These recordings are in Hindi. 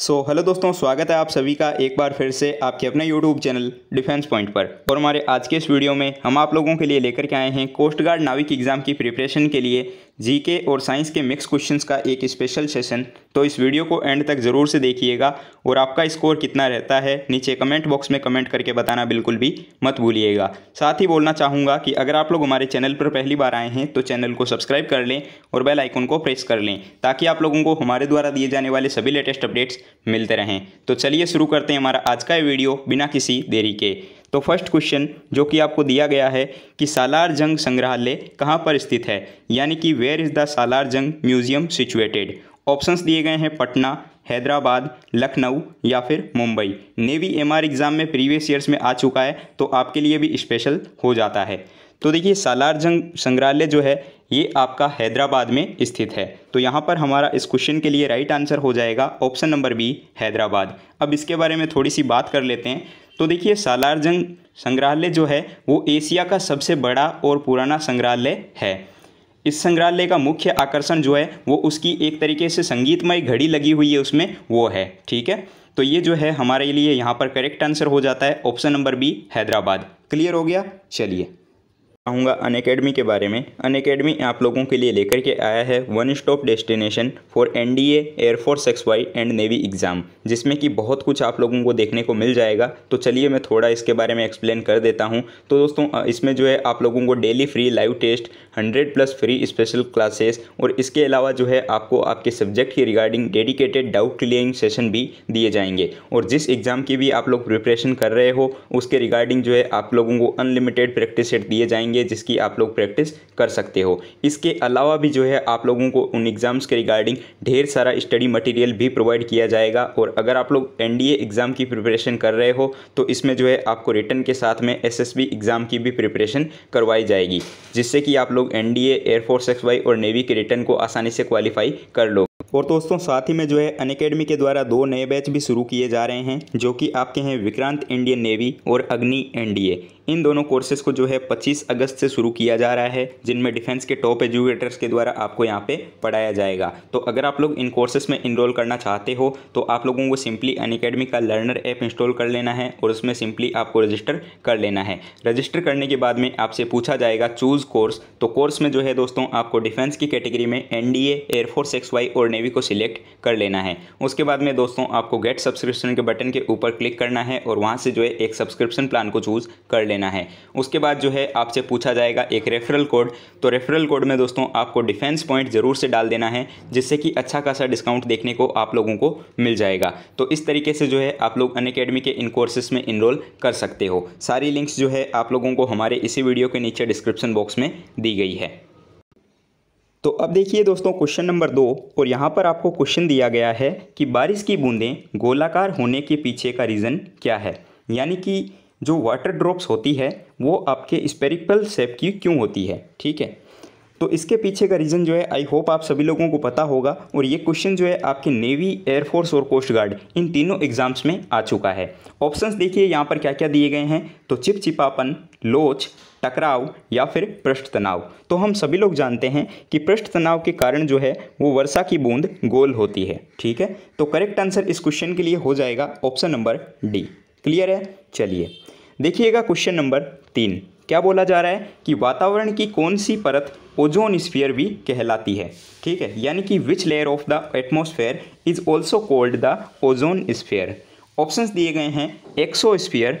सो so, हेलो दोस्तों स्वागत है आप सभी का एक बार फिर से आपके अपने यूट्यूब चैनल डिफेंस पॉइंट पर और हमारे आज के इस वीडियो में हम आप लोगों के लिए लेकर के आए हैं कोस्ट गार्ड नाविक एग्ज़ाम की प्रिपरेशन के लिए जीके और साइंस के मिक्स क्वेश्चंस का एक स्पेशल सेशन तो इस वीडियो को एंड तक ज़रूर से देखिएगा और आपका स्कोर कितना रहता है नीचे कमेंट बॉक्स में कमेंट करके बताना बिल्कुल भी मत भूलिएगा साथ ही बोलना चाहूँगा कि अगर आप लोग हमारे चैनल पर पहली बार आए हैं तो चैनल को सब्सक्राइब कर लें और बेल आइकन को प्रेस कर लें ताकि आप लोगों को हमारे द्वारा दिए जाने वाले सभी लेटेस्ट अपडेट्स मिलते रहें तो चलिए शुरू करते हैं हमारा आज का वीडियो बिना किसी देरी के तो फर्स्ट क्वेश्चन जो कि आपको दिया गया है कि सालार जंग संग्रहालय कहाँ पर स्थित है यानी कि वेयर इज़ द सालार जंग म्यूजियम सिचुएटेड ऑप्शंस दिए गए हैं पटना हैदराबाद लखनऊ या फिर मुंबई नेवी एमआर एग्ज़ाम में प्रीवियस ईयर्स में आ चुका है तो आपके लिए भी स्पेशल हो जाता है तो देखिए सालार जंग संग्रहालय जो है ये आपका हैदराबाद में स्थित है तो यहाँ पर हमारा इस क्वेश्चन के लिए राइट आंसर हो जाएगा ऑप्शन नंबर बी हैदराबाद अब इसके बारे में थोड़ी सी बात कर लेते हैं तो देखिए सालार जंग संग्रहालय जो है वो एशिया का सबसे बड़ा और पुराना संग्रहालय है इस संग्रहालय का मुख्य आकर्षण जो है वो उसकी एक तरीके से संगीतमय घड़ी लगी हुई है उसमें वो है ठीक है तो ये जो है हमारे लिए यहाँ पर करेक्ट आंसर हो जाता है option number B Hyderabad clear हो गया चलिए आऊँगा अन अकेडमी के बारे में अन अकेडमी आप लोगों के लिए लेकर के आया है one stop destination for N D air force X Y and navy exam जिसमें कि बहुत कुछ आप लोगों को देखने को मिल जाएगा तो चलिए मैं थोड़ा इसके बारे में एक्सप्लेन कर देता हूँ तो दोस्तों इसमें जो है आप लोगों को daily free live test hundred plus free special classes और इसके अलावा जो है आपको आपके सब्जेक्ट की regarding dedicated doubt clearing session भी दिए जाएंगे और जिस एग्ज़ाम की भी आप लोग प्रिपरेशन कर रहे हो उसके रिगार्डिंग जो है आप लोगों को अनलिमिटेड प्रैक्टिस सेट दिए जाएंगे होंगे जिसकी आप लोग प्रैक्टिस कर सकते हो इसके अलावा भी जो है आप लोगों को उन एग्ज़ाम्स के रिगार्डिंग ढेर सारा स्टडी मटेरियल भी प्रोवाइड किया जाएगा और अगर आप लोग एनडीए एग्ज़ाम की प्रिपरेशन कर रहे हो तो इसमें जो है आपको रिटर्न के साथ में एसएसबी एग्ज़ाम की भी प्रिपरेशन करवाई जाएगी जिससे कि आप लोग एन एयरफोर्स एक्स और नेवी के रिटर्न को आसानी से क्वालिफाई कर लो और दोस्तों साथ ही में जो है अन अकेडमी के द्वारा दो नए बैच भी शुरू किए जा रहे हैं जो कि आपके हैं विक्रांत इंडियन नेवी और अग्नि एनडीए इन दोनों कोर्सेज को जो है 25 अगस्त से शुरू किया जा रहा है जिनमें डिफेंस के टॉप एजुकेटर्स के द्वारा आपको यहाँ पे पढ़ाया जाएगा तो अगर आप लोग इन कोर्सेज में इनरोल करना चाहते हो तो आप लोगों को सिंपली अन का लर्नर ऐप इंस्टॉल कर लेना है और उसमें सिंपली आपको रजिस्टर कर लेना है रजिस्टर करने के बाद में आपसे पूछा जाएगा चूज़ कोर्स तो कोर्स में जो है दोस्तों आपको डिफेंस की कैटेगरी में एन एयरफोर्स एक्स वाई और नेवी को सिलेक्ट कर लेना है उसके बाद में दोस्तों आपको गेट सब्सक्रिप्शन के बटन के ऊपर क्लिक करना है और वहाँ से जो है एक सब्सक्रिप्शन प्लान को चूज़ कर लेना लेना है उसके बाद जो है आपसे पूछा जाएगा एक रेफरल कोड तो रेफरल कोड में दोस्तों आपको डिफेंस पॉइंट ज़रूर से डाल देना है जिससे कि अच्छा खासा डिस्काउंट देखने को आप लोगों को मिल जाएगा तो इस तरीके से जो है आप लोग अन के इन कोर्सेस में इनरोल कर सकते हो सारी लिंक्स जो है आप लोगों को हमारे इसी वीडियो के नीचे डिस्क्रिप्शन बॉक्स में दी गई है तो अब देखिए दोस्तों क्वेश्चन नंबर दो और यहाँ पर आपको क्वेश्चन दिया गया है कि बारिश की बूंदें गोलाकार होने के पीछे का रीज़न क्या है यानी कि जो वाटर ड्रॉप्स होती है वो आपके स्पेरिकल शेप की क्यों होती है ठीक है तो इसके पीछे का रीज़न जो है आई होप आप सभी लोगों को पता होगा और ये क्वेश्चन जो है आपके नेवी एयरफोर्स और कोस्ट गार्ड इन तीनों एग्जाम्स में आ चुका है ऑप्शंस देखिए यहाँ पर क्या क्या दिए गए हैं तो चिपचिपापन लोच टकराव या फिर पृष्ठ तनाव तो हम सभी लोग जानते हैं कि पृष्ठ तनाव के कारण जो है वो वर्षा की बूंद गोल होती है ठीक है तो करेक्ट आंसर इस क्वेश्चन के लिए हो जाएगा ऑप्शन नंबर डी क्लियर है चलिए देखिएगा क्वेश्चन नंबर तीन क्या बोला जा रहा है कि वातावरण की कौन सी परत ओजोन स्फीयर भी कहलाती है ठीक है यानी कि which layer of the atmosphere is also called the ozone sphere options दिए गए हैं एक्सोस्फीयर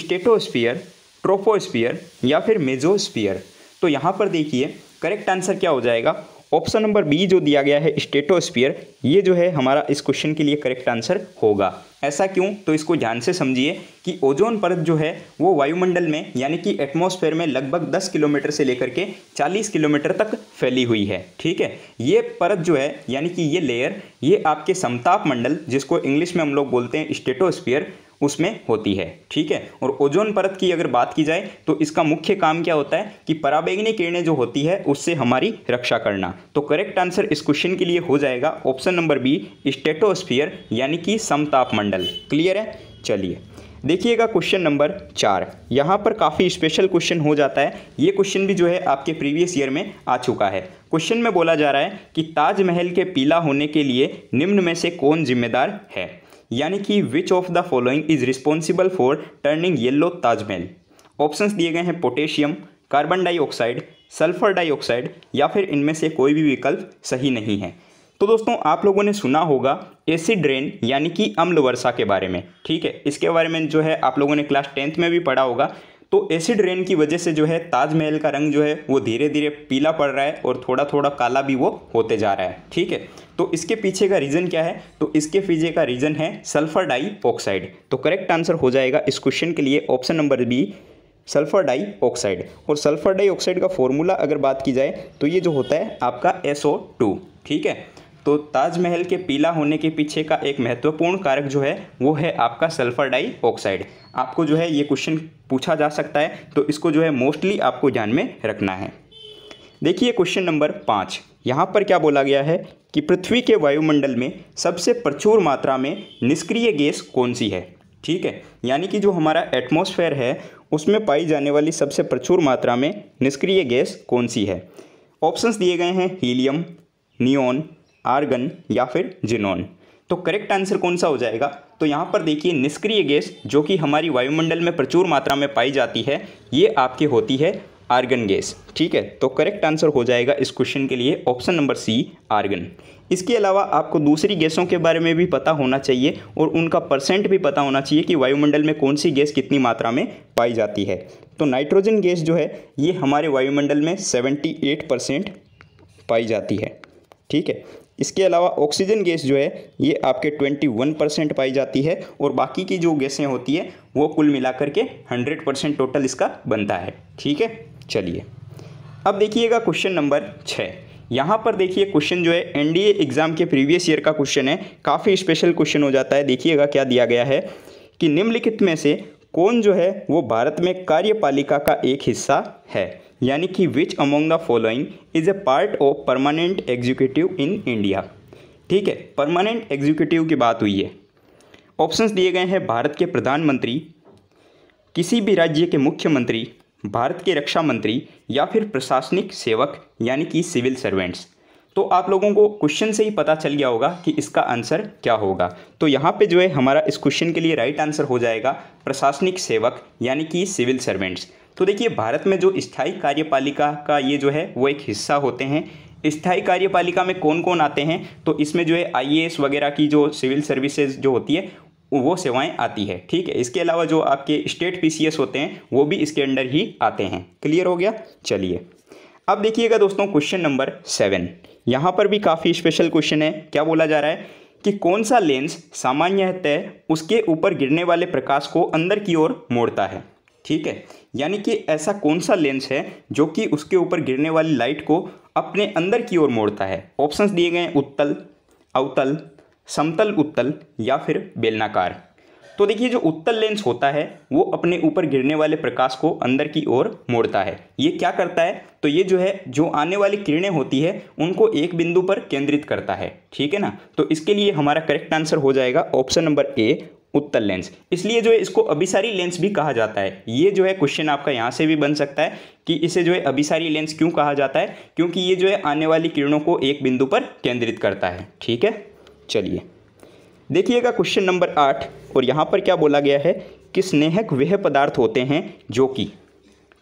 स्टेटोस्फीयर ट्रोपोस्फीयर या फिर मेजोस्फीयर तो यहाँ पर देखिए करेक्ट आंसर क्या हो जाएगा ऑप्शन नंबर बी जो दिया गया है स्टेटोस्पियर ये जो है हमारा इस क्वेश्चन के लिए करेक्ट आंसर होगा ऐसा क्यों तो इसको ध्यान से समझिए कि ओजोन परत जो है वो वायुमंडल में यानी कि एटमॉस्फेयर में लगभग 10 किलोमीटर से लेकर के 40 किलोमीटर तक फैली हुई है ठीक है ये परत जो है यानी कि ये लेयर ये आपके समताप मंडल जिसको इंग्लिश में हम लोग बोलते हैं स्टेटोस्पियर उसमें होती है ठीक है और ओजोन परत की अगर बात की जाए तो इसका मुख्य काम क्या होता है कि पराबैंगनी किरणें जो होती है उससे हमारी रक्षा करना तो करेक्ट आंसर इस क्वेश्चन के लिए हो जाएगा ऑप्शन नंबर बी स्टेटोस्फियर यानी कि समताप मंडल क्लियर है चलिए देखिएगा क्वेश्चन नंबर चार यहाँ पर काफ़ी स्पेशल क्वेश्चन हो जाता है ये क्वेश्चन भी जो है आपके प्रीवियस ईयर में आ चुका है क्वेश्चन में बोला जा रहा है कि ताजमहल के पीला होने के लिए निम्न में से कौन जिम्मेदार है यानी कि which of the following is responsible for turning yellow Taj Mahal options दिए गए हैं potassium carbon dioxide sulphur dioxide या फिर इनमें से कोई भी विकल्प सही नहीं है तो दोस्तों आप लोगों ने सुना होगा एसिड रेन यानी कि अम्ल वर्षा के बारे में ठीक है इसके बारे में जो है आप लोगों ने क्लास टेंथ में भी पढ़ा होगा तो एसिड रेन की वजह से जो है ताजमहल का रंग जो है वो धीरे धीरे पीला पड़ रहा है और थोड़ा थोड़ा काला भी वो होते जा रहा है ठीक है तो इसके पीछे का रीज़न क्या है तो इसके पीछे का रीज़न है सल्फर डाई ऑक्साइड तो करेक्ट आंसर हो जाएगा इस क्वेश्चन के लिए option number B sulphur dioxide और सल्फर डाई ऑक्साइड का फॉर्मूला अगर बात की जाए तो ये जो होता है आपका एस ठीक है तो ताजमहल के पीला होने के पीछे का एक महत्वपूर्ण कारक जो है वो है आपका सल्फर डाई ऑक्साइड आपको जो है ये क्वेश्चन पूछा जा सकता है तो इसको जो है मोस्टली आपको ध्यान में रखना है देखिए क्वेश्चन नंबर पाँच यहाँ पर क्या बोला गया है कि पृथ्वी के वायुमंडल में सबसे प्रचुर मात्रा में निष्क्रिय गैस कौन सी है ठीक है यानी कि जो हमारा एटमॉस्फेयर है उसमें पाई जाने वाली सबसे प्रचुर मात्रा में निष्क्रिय गैस कौन सी है ऑप्शंस दिए गए हैं हीलियम नियोन आर्गन या फिर जिनोन तो करेक्ट आंसर कौन सा हो जाएगा तो यहाँ पर देखिए निष्क्रिय गैस जो कि हमारी वायुमंडल में प्रचुर मात्रा में पाई जाती है ये आपकी होती है आर्गन गैस ठीक है तो करेक्ट आंसर हो जाएगा इस क्वेश्चन के लिए ऑप्शन नंबर सी आर्गन इसके अलावा आपको दूसरी गैसों के बारे में भी पता होना चाहिए और उनका परसेंट भी पता होना चाहिए कि वायुमंडल में कौन सी गैस कितनी मात्रा में पाई जाती है तो नाइट्रोजन गैस जो है ये हमारे वायुमंडल में सेवेंटी एट परसेंट पाई जाती है ठीक है इसके अलावा ऑक्सीजन गैस जो है ये आपके 21 परसेंट पाई जाती है और बाकी की जो गैसें होती है वो कुल मिलाकर के 100 परसेंट टोटल इसका बनता है ठीक है चलिए अब देखिएगा क्वेश्चन नंबर छः यहाँ पर देखिए क्वेश्चन जो है एनडीए एग्ज़ाम के प्रीवियस ईयर का क्वेश्चन है काफ़ी स्पेशल क्वेश्चन हो जाता है देखिएगा क्या दिया गया है कि निम्नलिखित में से कौन जो है वो भारत में कार्यपालिका का एक हिस्सा है यानी कि which among the following is a part of permanent executive in India ठीक है परमानेंट एग्जीक्यूटिव की बात हुई है ऑप्शंस दिए गए हैं भारत के प्रधानमंत्री किसी भी राज्य के मुख्यमंत्री भारत के रक्षा मंत्री या फिर प्रशासनिक सेवक यानी कि सिविल सर्वेंट्स तो आप लोगों को क्वेश्चन से ही पता चल गया होगा कि इसका आंसर क्या होगा तो यहाँ पे जो है हमारा इस क्वेश्चन के लिए राइट आंसर हो जाएगा प्रशासनिक सेवक यानी कि सिविल सर्वेंट्स तो देखिए भारत में जो स्थायी कार्यपालिका का ये जो है वो एक हिस्सा होते हैं स्थायी कार्यपालिका में कौन कौन आते हैं तो इसमें जो है आईएएस वगैरह की जो सिविल सर्विसेज जो होती है वो सेवाएं आती है ठीक है इसके अलावा जो आपके स्टेट पीसीएस होते हैं वो भी इसके अंडर ही आते हैं क्लियर हो गया चलिए अब देखिएगा दोस्तों क्वेश्चन नंबर सेवन यहाँ पर भी काफ़ी स्पेशल क्वेश्चन है क्या बोला जा रहा है कि कौन सा लेंस सामान्यतः उसके ऊपर गिरने वाले प्रकाश को अंदर की ओर मोड़ता है ठीक है यानी कि ऐसा कौन सा लेंस है जो कि उसके ऊपर गिरने वाली लाइट को अपने अंदर की ओर मोड़ता है ऑप्शंस दिए गए उत्तल अवतल समतल उत्तल या फिर बेलनाकार तो देखिए जो उत्तल लेंस होता है वो अपने ऊपर गिरने वाले प्रकाश को अंदर की ओर मोड़ता है ये क्या करता है तो ये जो है जो आने वाली किरणें होती है उनको एक बिंदु पर केंद्रित करता है ठीक है ना तो इसके लिए हमारा करेक्ट आंसर हो जाएगा ऑप्शन नंबर ए उत्तल लेंस इसलिए जो है इसको अभिसारी लेंस भी कहा जाता है ये जो है क्वेश्चन आपका यहाँ से भी बन सकता है कि इसे जो है अभिसारी लेंस क्यों कहा जाता है क्योंकि ये जो है आने वाली किरणों को एक बिंदु पर केंद्रित करता है ठीक है चलिए देखिएगा क्वेश्चन नंबर आठ और यहाँ पर क्या बोला गया है कि स्नेहक वह पदार्थ होते हैं जो कि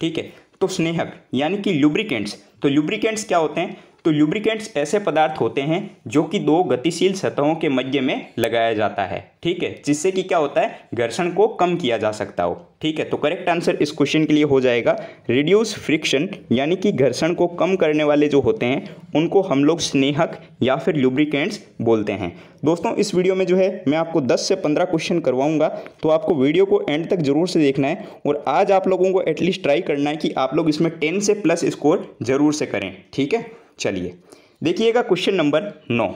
ठीक है तो स्नेहक यानी कि लुब्रिकेंट्स तो लुब्रिकेंट्स क्या होते हैं तो लुब्रिकेंट्स ऐसे पदार्थ होते हैं जो कि दो गतिशील सतहों के मध्य में लगाया जाता है ठीक है जिससे कि क्या होता है घर्षण को कम किया जा सकता हो ठीक है तो करेक्ट आंसर इस क्वेश्चन के लिए हो जाएगा रिड्यूस फ्रिक्शन यानी कि घर्षण को कम करने वाले जो होते हैं उनको हम लोग स्नेहक या फिर लुब्रिकेंट्स बोलते हैं दोस्तों इस वीडियो में जो है मैं आपको 10 से 15 क्वेश्चन करवाऊंगा तो आपको वीडियो को एंड तक जरूर से देखना है और आज आप लोगों को एटलीस्ट ट्राई करना है कि आप लोग इसमें टेन से प्लस स्कोर जरूर से करें ठीक है चलिए देखिएगा क्वेश्चन नंबर नौ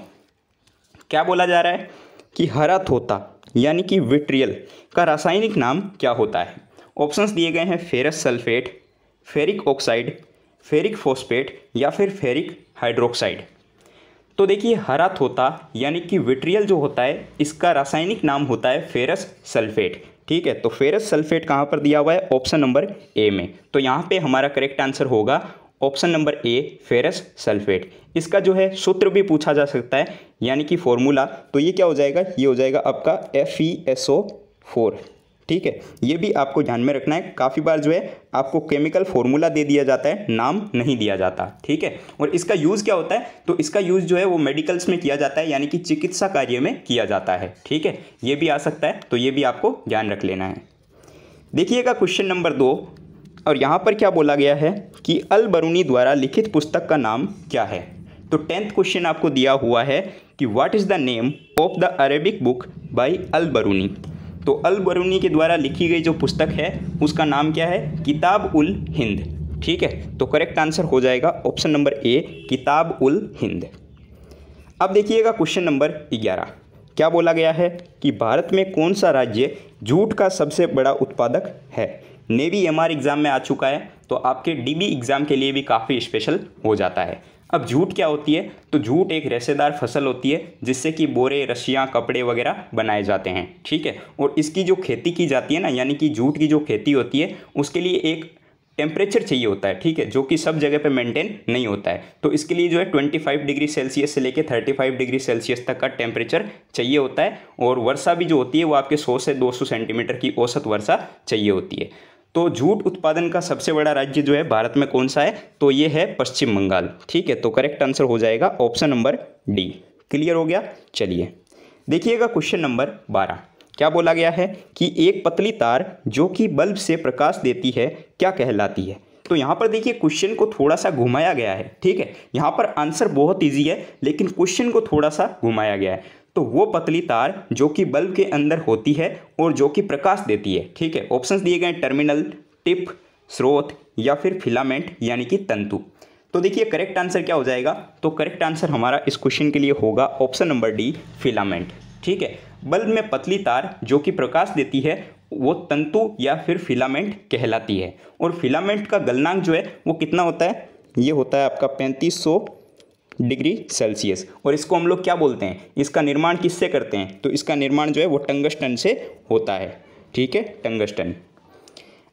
क्या बोला जा रहा है कि हरा थोता यानी कि विट्रियल का रासायनिक नाम क्या होता है ऑप्शंस दिए गए हैं ferrous sulphate ferric oxide ferric phosphate या फिर फेरिक हाइड्रोक्साइड तो देखिए हरा थोता यानी कि विट्रियल जो होता है इसका रासायनिक नाम होता है फेरस सल्फेट ठीक है तो फेरस सल्फेट कहाँ पर दिया हुआ है ऑप्शन नंबर ए में तो यहाँ पे हमारा करेक्ट आंसर होगा option number A ferrous sulphate इसका जो है सूत्र भी पूछा जा सकता है यानी कि फॉर्मूला तो ये क्या हो जाएगा ये हो जाएगा आपका F E S O four ठीक है ये भी आपको ध्यान में रखना है काफ़ी बार जो है आपको केमिकल फॉर्मूला दे दिया जाता है नाम नहीं दिया जाता ठीक है और इसका यूज़ क्या होता है तो इसका यूज़ जो है वो मेडिकल्स में किया जाता है यानी कि चिकित्सा कार्य में किया जाता है ठीक है ये भी आ सकता है तो ये भी आपको ध्यान रख लेना है देखिएगा क्वेश्चन नंबर दो और यहाँ पर क्या बोला गया है कि अल बरूनी द्वारा लिखित पुस्तक का नाम क्या है तो टेंथ क्वेश्चन आपको दिया हुआ है कि what is the name of the Arabic book by Al Biruni तो अल बरूनी के द्वारा लिखी गई जो पुस्तक है उसका नाम क्या है किताब उल हिंद ठीक है तो करेक्ट आंसर हो जाएगा ऑप्शन नंबर ए किताब उल हिंद अब देखिएगा क्वेश्चन नंबर ग्यारह क्या बोला गया है कि भारत में कौन सा राज्य जूट का सबसे बड़ा उत्पादक है नेवी एम एग्ज़ाम में आ चुका है तो आपके डीबी एग्ज़ाम के लिए भी काफ़ी स्पेशल हो जाता है अब जूट क्या होती है तो जूट एक रेशेदार फसल होती है जिससे कि बोरे रस्सियाँ कपड़े वगैरह बनाए जाते हैं ठीक है और इसकी जो खेती की जाती है ना यानी कि जूट की जो खेती होती है उसके लिए एक टेम्परेचर चाहिए होता है ठीक है जो कि सब जगह पे मेंटेन नहीं होता है तो इसके लिए जो है 25 डिग्री सेल्सियस से लेकर 35 डिग्री सेल्सियस तक का टेम्परेचर चाहिए होता है और वर्षा भी जो होती है वो आपके 100 से 200 सेंटीमीटर की औसत वर्षा चाहिए होती है तो जूट उत्पादन का सबसे बड़ा राज्य जो है भारत में कौन सा है तो ये है पश्चिम बंगाल ठीक है तो करेक्ट आंसर हो जाएगा ऑप्शन नंबर डी क्लियर हो गया चलिए देखिएगा क्वेश्चन नंबर बारह क्या बोला गया है कि एक पतली तार जो कि बल्ब से प्रकाश देती है क्या कहलाती है तो यहाँ पर देखिए क्वेश्चन को थोड़ा सा घुमाया गया है ठीक है यहाँ पर आंसर बहुत ईजी है लेकिन क्वेश्चन को थोड़ा सा घुमाया गया है तो वो पतली तार जो कि बल्ब के अंदर होती है और जो कि प्रकाश देती है ठीक है ऑप्शंस दिए गए टर्मिनल टिप स्रोत या फिर फिलामेंट यानी कि तंतु तो देखिए करेक्ट आंसर क्या हो जाएगा तो करेक्ट आंसर हमारा इस क्वेश्चन के लिए होगा ऑप्शन नंबर डी फिलामेंट ठीक है बल्ब में पतली तार जो कि प्रकाश देती है वो तंतु या फिर फिलामेंट कहलाती है और फिलामेंट का गलनांक जो है वो कितना होता है ये होता है आपका पैंतीस सौ डिग्री सेल्सियस और इसको हम लोग क्या बोलते हैं इसका निर्माण किससे करते हैं तो इसका निर्माण जो है वो टंगस्टन से होता है ठीक है टंगस्टन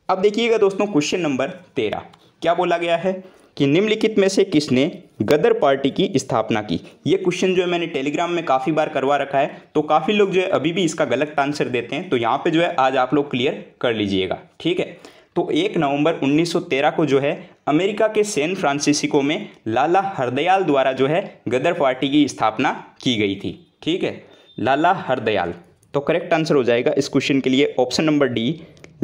अब देखिएगा दोस्तों क्वेश्चन नंबर तेरह क्या बोला गया है कि निम्नलिखित में से किसने गदर पार्टी की स्थापना की ये क्वेश्चन जो है मैंने टेलीग्राम में काफ़ी बार करवा रखा है तो काफ़ी लोग जो है अभी भी इसका गलत आंसर देते हैं तो यहाँ पे जो है आज आप लोग क्लियर कर लीजिएगा ठीक है तो एक नवंबर 1913 को जो है अमेरिका के सैन फ्रांसिस्को में लाला हरदयाल द्वारा जो है गदर पार्टी की स्थापना की गई थी ठीक है लाला हरदयाल तो करेक्ट आंसर हो जाएगा इस क्वेश्चन के लिए option number D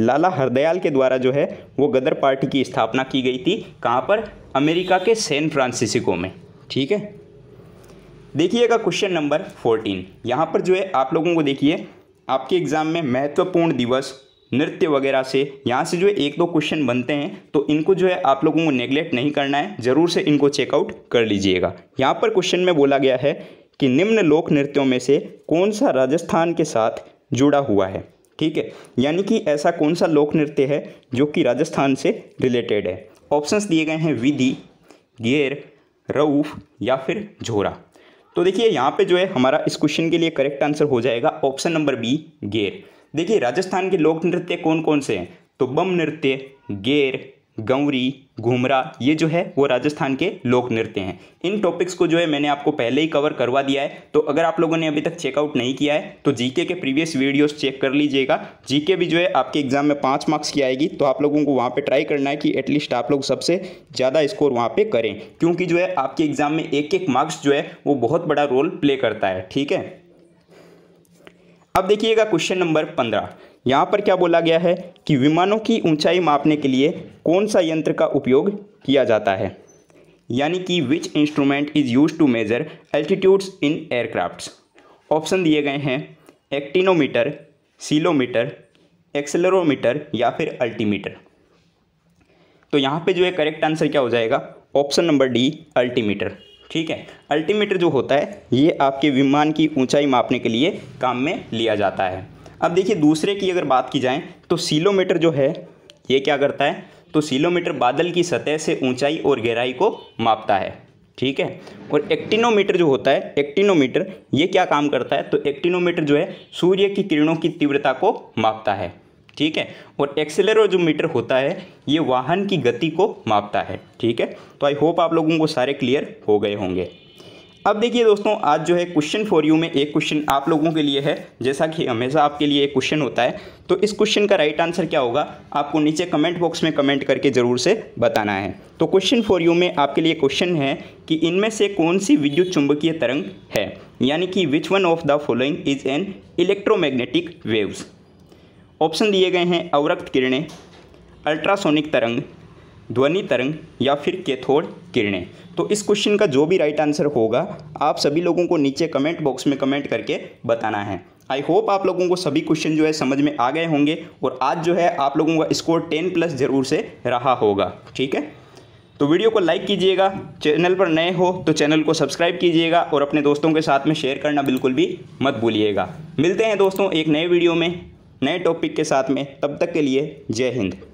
Lala Hardayal के द्वारा जो है वो गदर पार्टी की स्थापना की गई थी कहाँ पर अमेरिका के सैन फ्रांसिस्को में ठीक है देखिएगा क्वेश्चन नंबर फोर्टीन यहाँ पर जो है आप लोगों को देखिए आपके एग्ज़ाम में महत्वपूर्ण दिवस नृत्य वगैरह से यहाँ से जो है एक दो क्वेश्चन बनते हैं तो इनको जो है आप लोगों को नेग्लेक्ट नहीं करना है ज़रूर से इनको चेकआउट कर लीजिएगा यहाँ पर क्वेश्चन में बोला गया है कि निम्न लोक नृत्यों में से कौन सा राजस्थान के साथ जुड़ा हुआ है ठीक है यानी कि ऐसा कौन सा लोक नृत्य है जो कि राजस्थान से रिलेटेड है ऑप्शंस दिए गए हैं विधि गेर रऊफ या फिर झोरा तो देखिए यहाँ पे जो है हमारा इस क्वेश्चन के लिए करेक्ट आंसर हो जाएगा ऑप्शन नंबर बी गेर देखिए राजस्थान के लोक नृत्य कौन कौन से हैं तो बम नृत्य गेर गौरी घुमरा ये जो है वो राजस्थान के लोक नृत्य हैं इन टॉपिक्स को जो है मैंने आपको पहले ही कवर करवा दिया है तो अगर आप लोगों ने अभी तक चेकआउट नहीं किया है तो जीके के प्रीवियस वीडियोस चेक कर लीजिएगा जीके भी जो है आपके एग्जाम में पाँच मार्क्स की आएगी तो आप लोगों को वहाँ पर ट्राई करना है कि एटलीस्ट आप लोग सबसे ज़्यादा स्कोर वहाँ पर करें क्योंकि जो है आपके एग्जाम में एक एक मार्क्स जो है वो बहुत बड़ा रोल प्ले करता है ठीक है अब देखिएगा क्वेश्चन नंबर पंद्रह यहाँ पर क्या बोला गया है कि विमानों की ऊंचाई मापने के लिए कौन सा यंत्र का उपयोग किया जाता है यानी कि which instrument is use to measure altitudes in aircrafts option दिए गए हैं एक्टिनोमीटर सीलोमीटर एक्सेलरोमीटर या फिर अल्टीमीटर तो यहाँ पे जो है करेक्ट आंसर क्या हो जाएगा ऑप्शन नंबर डी अल्टीमीटर ठीक है अल्टीमीटर जो होता है ये आपके विमान की ऊंचाई मापने के लिए काम में लिया जाता है अब देखिए दूसरे की अगर बात की जाए तो सीलोमीटर जो है ये क्या करता है तो सीलोमीटर बादल की सतह से ऊंचाई और गहराई को मापता है ठीक है और एक्टिनोमीटर जो होता है एक्टिनोमीटर ये क्या काम करता है तो एक्टिनोमीटर जो है सूर्य की किरणों की तीव्रता को मापता है ठीक है और एक्सेलरोमीटर होता है ये वाहन की गति को मापता है ठीक है तो आई होप आप लोगों को सारे क्लियर हो गए होंगे अब देखिए दोस्तों आज जो है क्वेश्चन फॉर यू में एक क्वेश्चन आप लोगों के लिए है जैसा कि हमेशा आपके लिए एक क्वेश्चन होता है तो इस क्वेश्चन का राइट आंसर क्या होगा आपको नीचे कमेंट बॉक्स में कमेंट करके ज़रूर से बताना है तो क्वेश्चन फॉर यू में आपके लिए क्वेश्चन है कि इनमें से कौन सी विद्युत चुंबकीय तरंग है यानी कि which one of the following is an electromagnetic waves option दिए गए हैं अवरक्त किरणें अल्ट्रासोनिक तरंग ध्वनि तरंग या फिर केथोड किरणें तो इस क्वेश्चन का जो भी राइट आंसर होगा आप सभी लोगों को नीचे कमेंट बॉक्स में कमेंट करके बताना है आई होप आप लोगों को सभी क्वेश्चन जो है समझ में आ गए होंगे और आज जो है आप लोगों का स्कोर टेन प्लस ज़रूर से रहा होगा ठीक है तो वीडियो को लाइक कीजिएगा चैनल पर नए हो तो चैनल को सब्सक्राइब कीजिएगा और अपने दोस्तों के साथ में शेयर करना बिल्कुल भी मत भूलिएगा मिलते हैं दोस्तों एक नए वीडियो में नए टॉपिक के साथ में तब तक के लिए जय हिंद